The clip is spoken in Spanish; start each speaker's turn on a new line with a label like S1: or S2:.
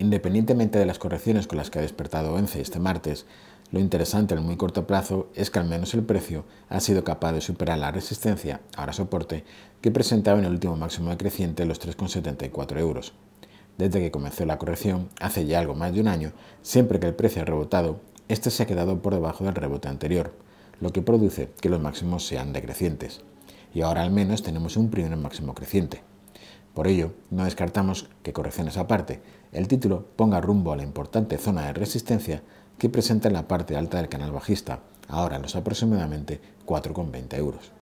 S1: Independientemente de las correcciones con las que ha despertado ONCE este martes, lo interesante en muy corto plazo es que al menos el precio ha sido capaz de superar la resistencia, ahora soporte, que presentaba en el último máximo decreciente los 3,74 euros. Desde que comenzó la corrección, hace ya algo más de un año, siempre que el precio ha rebotado, este se ha quedado por debajo del rebote anterior, lo que produce que los máximos sean decrecientes. Y ahora al menos tenemos un primer máximo creciente. Por ello, no descartamos que correcciones aparte, el título ponga rumbo a la importante zona de resistencia que presenta en la parte alta del canal bajista, ahora en los aproximadamente
S2: 4,20 euros.